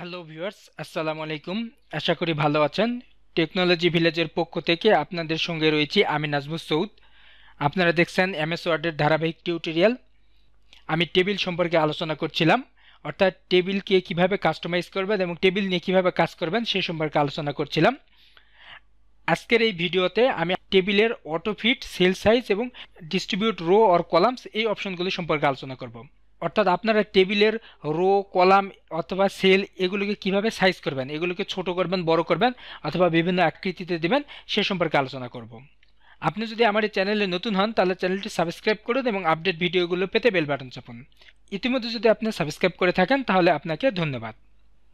hello viewers আসসালামু আলাইকুম আশা করি ভালো আছেন টেকনোলজি ভিলেজের পক্ষ থেকে আপনাদের সঙ্গে রয়েছি আমি নাজমুস সৌদ আপনারা দেখছেন এমএস ওয়ার্ডের ধারাবাহিক টিউটোরিয়াল আমি টেবিল সম্পর্কে আলোচনা করছিলাম অর্থাৎ টেবিলকে কিভাবে কাস্টমাইজ করবেন এবং টেবিল নিয়ে কীভাবে কাজ করবেন সে সম্পর্কে আলোচনা করছিলাম আজকের এই ভিডিওতে আমি টেবিলের অটোফিট সেল সাইজ এবং ডিস্ট্রিবিউট রো অর কলামস এই অপশনগুলি সম্পর্কে আলোচনা করব অর্থাৎ আপনারা টেবিলের রো কলাম অথবা সেল এগুলোকে কিভাবে সাইজ করবেন এগুলোকে ছোট করবেন বড় করবেন অথবা বিভিন্ন আকৃতিতে দেবেন সে সম্পর্কে আলোচনা করব আপনি যদি আমার এই চ্যানেলে নতুন হন তাহলে চ্যানেলটি সাবস্ক্রাইব করুন এবং আপডেট ভিডিওগুলো পেতে বেল বাটন চাপুন ইতিমধ্যে যদি আপনি সাবস্ক্রাইব করে থাকেন তাহলে আপনাকে ধন্যবাদ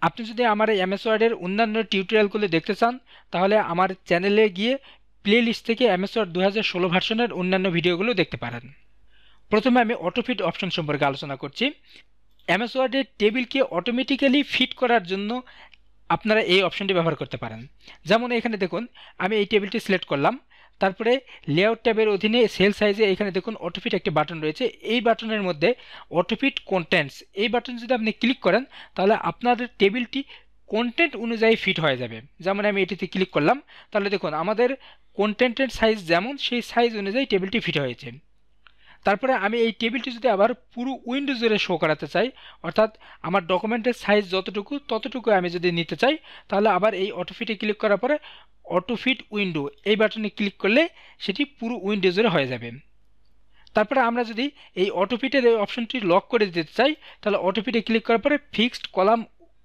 আপনি যদি আমার এই এমএস ওয়ার্ডের অন্যান্য টিউটোরিয়ালগুলো দেখতে চান তাহলে আমার চ্যানেলে গিয়ে প্লেলিস্ট থেকে এমএস ওয়ার্ড দু ভার্সনের অন্যান্য ভিডিওগুলো দেখতে পারেন প্রথমে আমি অটোফিট অপশন সম্পর্কে আলোচনা করছি এমএস ওয়ার্ডের টেবিলকে অটোমেটিক্যালি ফিট করার জন্য আপনারা এই অপশনটি ব্যবহার করতে পারেন যেমন এখানে দেখুন আমি এই টেবিলটি সিলেক্ট করলাম তারপরে লেআউট ট্যাবের অধীনে সেল সাইজে এখানে দেখুন অটোফিট একটি বাটন রয়েছে এই বাটনের মধ্যে অটোফিট কন্টেন্টস এই বাটন যদি আপনি ক্লিক করেন তাহলে আপনাদের টেবিলটি কন্টেন্ট অনুযায়ী ফিট হয়ে যাবে যেমন আমি এটিতে ক্লিক করলাম তাহলে দেখুন আমাদের কন্টেন্টের সাইজ যেমন সেই সাইজ অনুযায়ী টেবিলটি ফিট হয়েছে তারপরে আমি এই টেবিলটি যদি আবার পুরো উইন্ডো জুড়ে শো করাতে চাই অর্থাৎ আমার ডকুমেন্টের সাইজ যতটুকু ততটুকু আমি যদি নিতে চাই তাহলে আবার এই অটোফিটে ক্লিক করার পরে অটোফিট উইন্ডো এই বাটনে ক্লিক করলে সেটি পুরো উইন্ডো জুড়ে হয়ে যাবে তারপরে আমরা যদি এই অটোফিটের এই অপশনটি লক করে দিতে চাই তাহলে অটোফিটে ক্লিক করার পরে ফিক্সড কলাম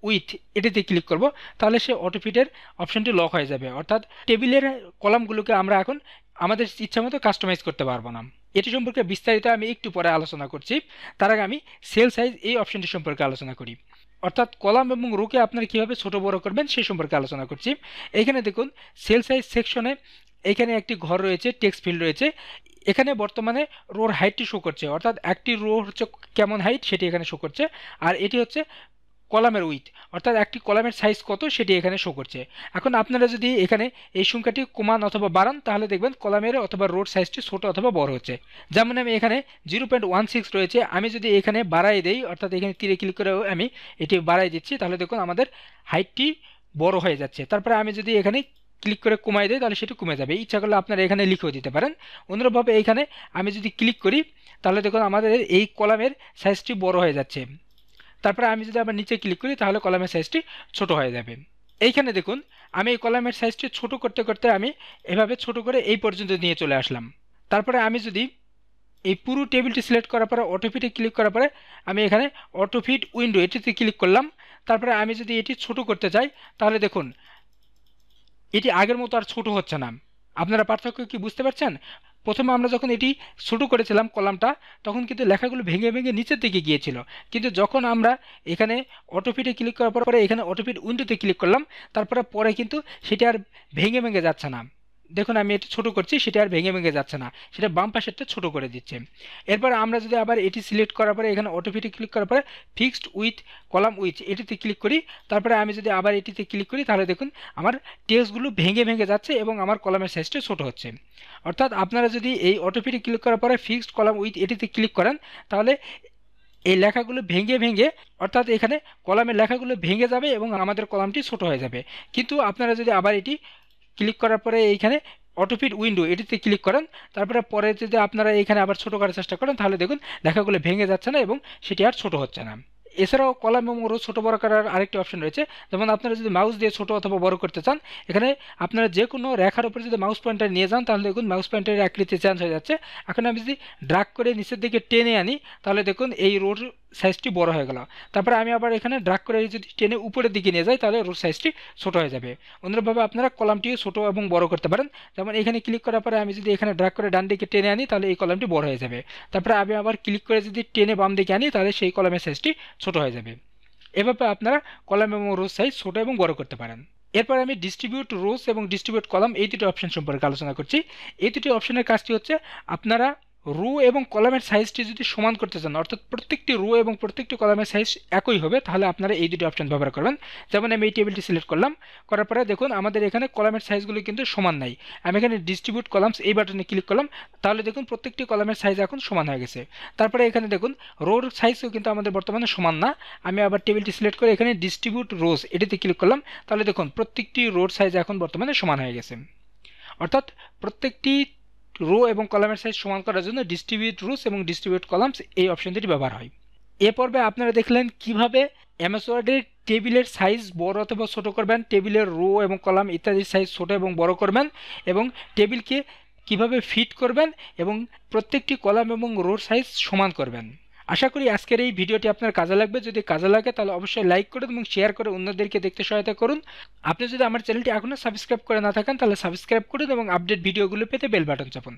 উইথ এটিতে ক্লিক করব তাহলে সে অটোফিটের অপশনটি লক হয়ে যাবে অর্থাৎ টেবিলের কলামগুলোকে আমরা এখন আমাদের ইচ্ছা মতো কাস্টমাইজ করতে পারবো না এটি সম্পর্কে বিস্তারিত আমি একটু পরে আলোচনা করছি তার আগে আমি সেল সাইজ এই অপশনটি সম্পর্কে আলোচনা করি অর্থাৎ কলাম এবং রোকে আপনারা কীভাবে ছোট বড় করবেন সেই সম্পর্কে আলোচনা করছি এখানে দেখুন সেল সাইজ সেকশনে এখানে একটি ঘর রয়েছে টেক্সট ফিল্ড রয়েছে এখানে বর্তমানে রোর হাইটটি শো করছে অর্থাৎ একটি রো হচ্ছে কেমন হাইট সেটি এখানে শো করছে আর এটি হচ্ছে কলামের উইথ অর্থাৎ একটি কলামের সাইজ কত সেটি এখানে শো করছে এখন আপনারা যদি এখানে এই সংখ্যাটি কমান অথবা বাড়ান তাহলে দেখবেন কলামের অথবা রোড সাইজটি ছোট অথবা বড় হচ্ছে যেমন আমি এখানে জিরো পয়েন্ট ওয়ান সিক্স রয়েছে আমি যদি এখানে বাড়াই দেই অর্থাৎ এখানে তীরে ক্লিক করে আমি এটি বাড়াই দিচ্ছি তাহলে দেখুন আমাদের হাইটটি বড় হয়ে যাচ্ছে তারপরে আমি যদি এখানে ক্লিক করে কমাই দেয় তাহলে সেটি কমে যাবে ইচ্ছা করলে আপনারা এখানে লিখেও দিতে পারেন অনুরূপভাবে এখানে আমি যদি ক্লিক করি তাহলে দেখুন আমাদের এই কলামের সাইজটি বড় হয়ে যাচ্ছে তারপরে আমি যদি আবার নিচে ক্লিক করি তাহলে কলামের সাইজটি ছোট হয়ে যাবে এইখানে দেখুন আমি এই কলামের সাইজটি ছোট করতে করতে আমি এভাবে ছোট করে এই পর্যন্ত নিয়ে চলে আসলাম তারপরে আমি যদি এই পুরো টেবিলটি সিলেক্ট করার পরে অটোফিটে ক্লিক করার পরে আমি এখানে অটোফিট উইন্ডো এটিতে ক্লিক করলাম তারপরে আমি যদি এটি ছোট করতে চাই তাহলে দেখুন এটি আগের মতো আর ছোট হচ্ছে না আপনারা পার্থক্য কি বুঝতে পারছেন প্রথমে আমরা যখন এটি শুরু করেছিলাম কলামটা তখন কিন্তু লেখাগুলো ভেঙে ভেঙে নিচের দিকে গিয়েছিল কিন্তু যখন আমরা এখানে অটোফিটে ক্লিক করার পরে এখানে অটোফিট উইন্ডোতে ক্লিক করলাম তারপরে পরে কিন্তু সেটি আর ভেঙে ভেঙে যাচ্ছে না দেখুন আমি এটা ছোটো করছি সেটা আর ভেঙে ভেঙে যাচ্ছে না সেটা বাম পাশেরটা ছোটো করে দিচ্ছে এরপর আমরা যদি আবার এটি সিলেক্ট করার পরে এখানে অটোফিটে ক্লিক করার পরে ফিক্সড উইথ কলাম উইথ এটিতে ক্লিক করি তারপরে আমি যদি আবার এটিতে ক্লিক করি তাহলে দেখুন আমার টেক্সগুলো ভেঙে ভেঙে যাচ্ছে এবং আমার কলামের সাইজটা ছোটো হচ্ছে অর্থাৎ আপনারা যদি এই অটোফিটে ক্লিক করার পরে ফিক্সড কলাম উইথ এটিতে ক্লিক করেন তাহলে এই লেখাগুলো ভেঙে ভেঙে অর্থাৎ এখানে কলামের লেখাগুলো ভেঙে যাবে এবং আমাদের কলামটি ছোট হয়ে যাবে কিন্তু আপনারা যদি আবার এটি ক্লিক করার পরে এইখানে অটোফিট উইন্ডো এটিতে ক্লিক করেন তারপরে পরে যদি আপনারা এখানে আবার ছোটো করার চেষ্টা করেন তাহলে দেখুন দেখাগুলো ভেঙে যাচ্ছে না এবং সেটি আর ছোটো হচ্ছে না এছাড়াও কলাম এবং ওরও ছোটো বড় করার আরেকটি অপশন রয়েছে যেমন আপনারা যদি মাউস দিয়ে ছোটো অথবা বড় করতে চান এখানে আপনারা যে কোনো রেখার উপরে যদি মাউস পয়েন্টার নিয়ে যান তাহলে দেখুন মাউস পয়েন্টারের আকৃতি চেঞ্জ হয়ে যাচ্ছে এখন আমি যদি ড্রাগ করে নিচের দিকে টেনে আনি তাহলে দেখুন এই রোড সাইজটি বড় হয়ে গেল তারপরে আমি আবার এখানে ড্রাগ করে যদি টেনে উপরের দিকে নিয়ে যাই তাহলে রোড সাইজটি ছোট হয়ে যাবে অন্যভাবে আপনারা কলামটিও ছোট এবং বড় করতে পারেন যেমন এখানে ক্লিক করার পরে আমি যদি এখানে ড্রাগ করে ডান দিকে টেনে আনি তাহলে এই কলামটি বড় হয়ে যাবে তারপরে আমি আবার ক্লিক করে যদি টেনে বাম দিকে আনি তাহলে সেই কলামের সাইজটি ছোট হয়ে যাবে এভাবে আপনারা কলাম এবং রোজ সাইজ ছোট এবং বড় করতে পারেন এরপর আমি ডিস্ট্রিবিউট রোজ এবং ডিস্ট্রিবিউট কলাম এই দুটি অপশন সম্পর্কে আলোচনা করছি এই দুটি অপশনের কাজটি হচ্ছে আপনারা রু এবং কলামের সাইজটি যদি সমান করতে চান অর্থাৎ প্রত্যেকটি রু এবং প্রত্যেকটি কলামের সাইজ একই হবে তাহলে আপনারা এই দুটি অপশন ব্যবহার করবেন যেমন আমি এই টেবিলটি সিলেক্ট করলাম করার পরে দেখুন আমাদের এখানে কলামের সাইজগুলো কিন্তু সমান নাই আমি এখানে ডিস্ট্রিবিউট কলামস এই বাটনে ক্লিক করলাম তাহলে দেখুন প্রত্যেকটি কলামের সাইজ এখন সমান হয়ে গেছে তারপরে এখানে দেখুন রোর সাইজও কিন্তু আমাদের বর্তমানে সমান না আমি আবার টেবিলটি সিলেক্ট করে এখানে ডিস্ট্রিবিউট রোজ এটিতে ক্লিক করলাম তাহলে দেখুন প্রত্যেকটি রোর সাইজ এখন বর্তমানে সমান হয়ে গেছে অর্থাৎ প্রত্যেকটি রো এবং কলামের সাইজ সমান করার জন্য ডিস্ট্রিবিউট রুলস এবং ডিস্ট্রিবিউট কলামস এই অপশন দুটি ব্যবহার হয় এ পর্বে আপনারা দেখলেন কিভাবে এমএস ওয়ার্ডের টেবিলের সাইজ বড় অথবা ছোট করবেন টেবিলের রো এবং কলাম ইত্যাদির সাইজ ছোট এবং বড় করবেন এবং টেবিলকে কিভাবে ফিট করবেন এবং প্রত্যেকটি কলাম এবং রোর সাইজ সমান করবেন আশা করি আজকের এই ভিডিওটি আপনার কাজে লাগবে যদি কাজে লাগে তাহলে অবশ্যই লাইক করুন এবং শেয়ার করে অন্যদেরকে দেখতে সহায়তা করুন আপনি যদি আমার চ্যানেলটি এখনও সাবস্ক্রাইব করে না থাকেন তাহলে সাবস্ক্রাইব করুন এবং আপডেট ভিডিওগুলো পেতে বেল বাটন চাপুন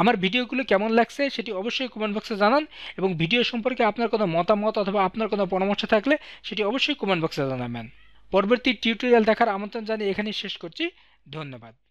আমার ভিডিওগুলো কেমন লাগছে সেটি অবশ্যই কমেন্ট বক্সে জানান এবং ভিডিও সম্পর্কে আপনার কোনো মতামত অথবা আপনার কোনো পরামর্শ থাকলে সেটি অবশ্যই কমেন্ট বক্সে জানাবেন পরবর্তী টিউটোরিয়াল দেখার আমন্ত্রণ জানিয়ে এখানেই শেষ করছি ধন্যবাদ